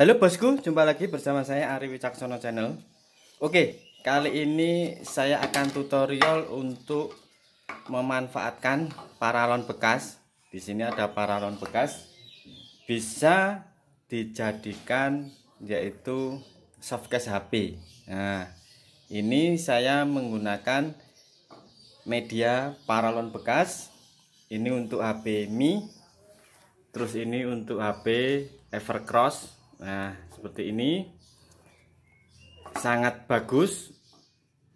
Halo bosku, jumpa lagi bersama saya Ari Wicaksono Channel. Oke, kali ini saya akan tutorial untuk memanfaatkan paralon bekas. Di sini ada paralon bekas. Bisa dijadikan yaitu softcase HP. Nah, ini saya menggunakan media paralon bekas. Ini untuk HP Mi. Terus ini untuk HP Evercross Nah, seperti ini. Sangat bagus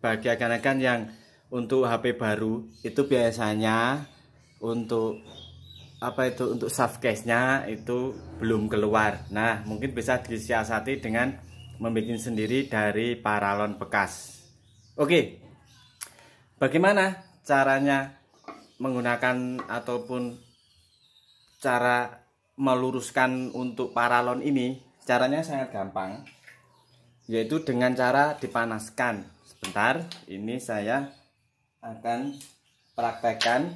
bagi akan-akan yang untuk HP baru itu biasanya untuk apa itu untuk soft case-nya itu belum keluar. Nah, mungkin bisa disiasati dengan membuat sendiri dari paralon bekas. Oke. Bagaimana caranya menggunakan ataupun cara meluruskan untuk paralon ini Caranya sangat gampang, yaitu dengan cara dipanaskan. Sebentar, ini saya akan praktekkan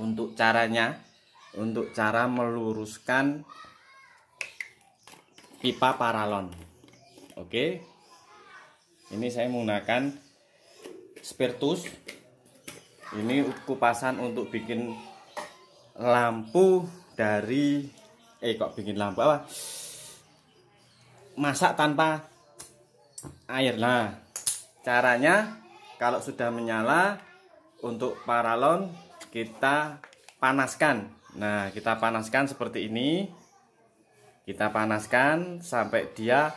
untuk caranya, untuk cara meluruskan pipa paralon. Oke. Ini saya menggunakan spiritus. Ini kupasan untuk bikin lampu dari eh kok bikin lampu apa? masak tanpa air nah caranya kalau sudah menyala untuk paralon kita panaskan nah kita panaskan seperti ini kita panaskan sampai dia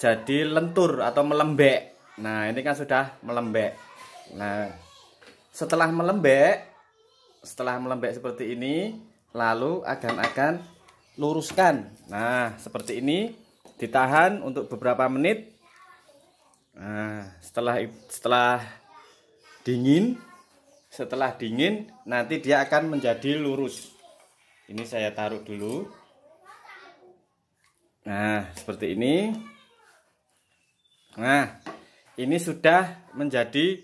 jadi lentur atau melembek nah ini kan sudah melembek nah setelah melembek setelah melembek seperti ini lalu akan-akan luruskan nah seperti ini ditahan untuk beberapa menit nah, setelah setelah dingin setelah dingin nanti dia akan menjadi lurus ini saya taruh dulu nah seperti ini nah ini sudah menjadi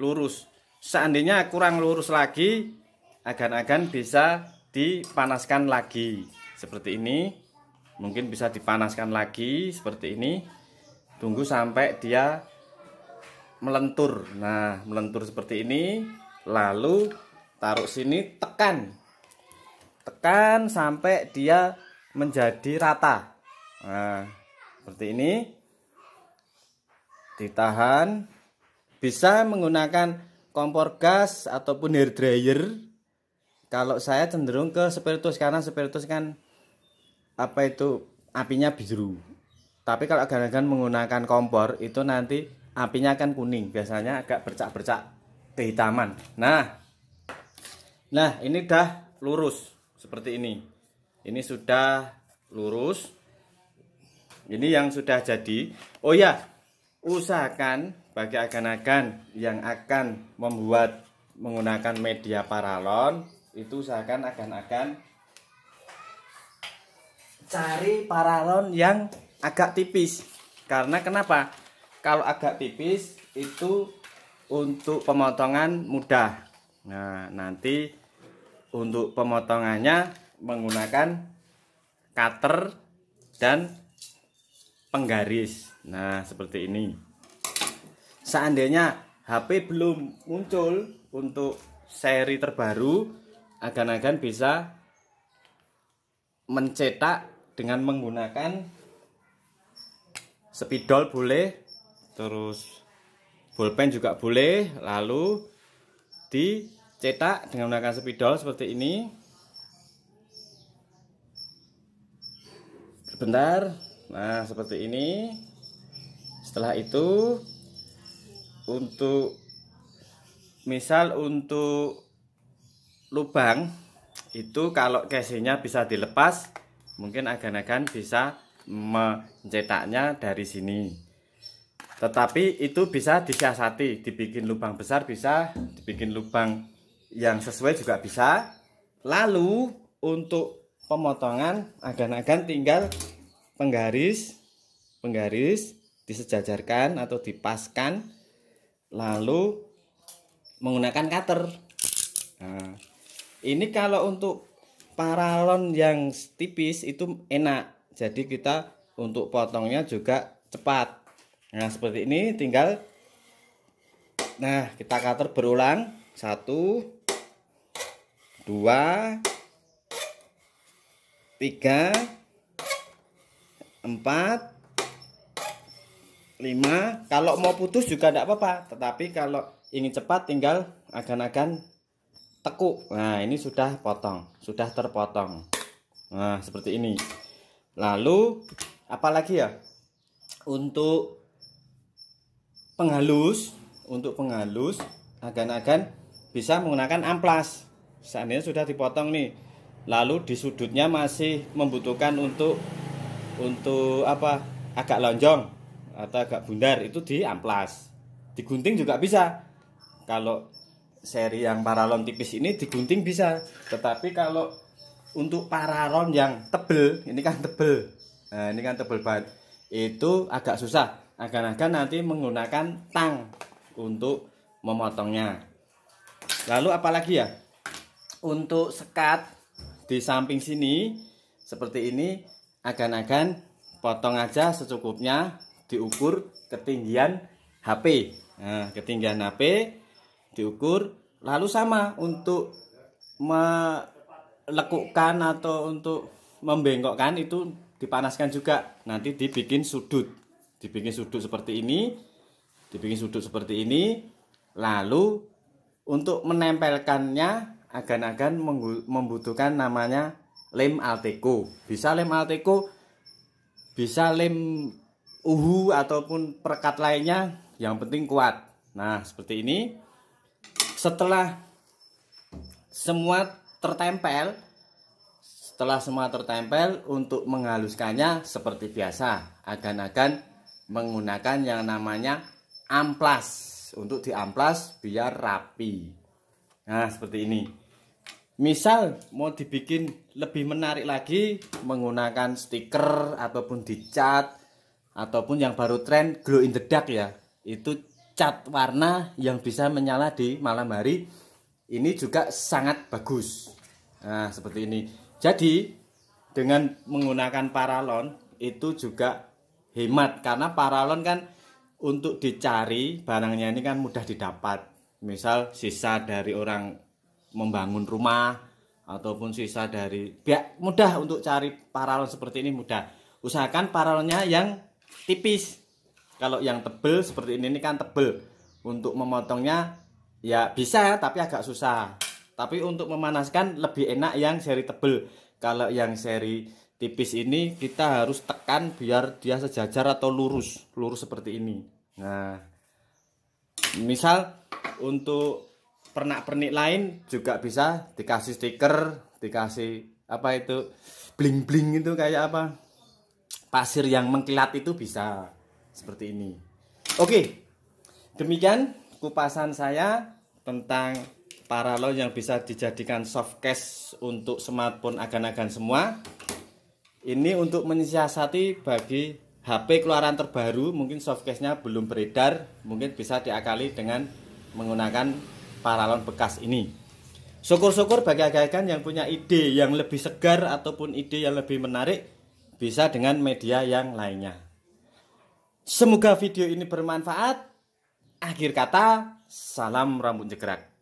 lurus seandainya kurang lurus lagi agan-agan bisa dipanaskan lagi seperti ini mungkin bisa dipanaskan lagi seperti ini tunggu sampai dia melentur nah melentur seperti ini lalu taruh sini tekan tekan sampai dia menjadi rata nah seperti ini ditahan bisa menggunakan kompor gas ataupun hair dryer kalau saya cenderung ke spiritus karena spiritus kan apa itu apinya biru. Tapi kalau gara-gara menggunakan kompor itu nanti apinya akan kuning, biasanya agak bercak-bercak kehitaman. Nah, nah ini dah lurus seperti ini. Ini sudah lurus. Ini yang sudah jadi. Oh ya, usahakan bagi agan-agan yang akan membuat menggunakan media paralon itu usahakan agan-agan cari paralon yang agak tipis karena kenapa kalau agak tipis itu untuk pemotongan mudah nah nanti untuk pemotongannya menggunakan cutter dan penggaris nah seperti ini seandainya HP belum muncul untuk seri terbaru agan-agan bisa mencetak dengan menggunakan spidol boleh terus bolpen juga boleh lalu dicetak dengan menggunakan spidol seperti ini sebentar nah seperti ini setelah itu untuk misal untuk lubang itu kalau casingnya bisa dilepas mungkin agan-agan bisa mencetaknya dari sini tetapi itu bisa disiasati dibikin lubang besar bisa dibikin lubang yang sesuai juga bisa lalu untuk pemotongan agan-agan tinggal penggaris penggaris disejajarkan atau dipaskan lalu menggunakan cutter nah, ini kalau untuk paralon yang tipis itu enak jadi kita untuk potongnya juga cepat nah seperti ini tinggal nah kita cutter berulang satu dua tiga empat lima kalau mau putus juga tidak apa-apa tetapi kalau ingin cepat tinggal agan-agan tekuk nah ini sudah potong sudah terpotong nah seperti ini lalu apalagi ya untuk penghalus untuk penghalus agan-agan bisa menggunakan amplas seandainya sudah dipotong nih lalu di sudutnya masih membutuhkan untuk untuk apa agak lonjong atau agak bundar itu di amplas digunting juga bisa kalau seri yang paralon tipis ini digunting bisa tetapi kalau untuk paralon yang tebel ini kan tebel nah, ini kan tebel banget itu agak susah agan-agan nanti menggunakan tang untuk memotongnya lalu apalagi ya untuk sekat di samping sini seperti ini agan-agan potong aja secukupnya diukur ketinggian HP nah, ketinggian HP diukur lalu sama untuk melekukkan atau untuk membengkokkan itu dipanaskan juga nanti dibikin sudut dibikin sudut seperti ini dibikin sudut seperti ini lalu untuk menempelkannya agan-agan membutuhkan namanya lem alteco bisa lem alteco bisa lem uhu ataupun perekat lainnya yang penting kuat nah seperti ini setelah semua tertempel setelah semua tertempel untuk menghaluskannya seperti biasa agan-agan menggunakan yang namanya amplas untuk di amplas biar rapi nah seperti ini misal mau dibikin lebih menarik lagi menggunakan stiker ataupun dicat ataupun yang baru tren glow in the dark ya itu cat warna yang bisa menyala di malam hari ini juga sangat bagus nah seperti ini jadi dengan menggunakan paralon itu juga hemat karena paralon kan untuk dicari barangnya ini kan mudah didapat misal sisa dari orang membangun rumah ataupun sisa dari ya mudah untuk cari paralon seperti ini mudah usahakan paralonnya yang tipis kalau yang tebel seperti ini ini kan tebel. Untuk memotongnya ya bisa tapi agak susah. Tapi untuk memanaskan lebih enak yang seri tebel. Kalau yang seri tipis ini kita harus tekan biar dia sejajar atau lurus, lurus seperti ini. Nah, misal untuk pernak-pernik lain juga bisa dikasih stiker, dikasih apa itu bling-bling itu kayak apa? Pasir yang mengkilat itu bisa seperti ini. Oke, demikian kupasan saya tentang paralon yang bisa dijadikan soft case untuk smartphone agan-agan semua. Ini untuk menyiasati bagi HP keluaran terbaru mungkin softcase-nya belum beredar, mungkin bisa diakali dengan menggunakan paralon bekas ini. Syukur-syukur bagi agan-agan yang punya ide yang lebih segar ataupun ide yang lebih menarik bisa dengan media yang lainnya. Semoga video ini bermanfaat. Akhir kata, salam rambut jegerak.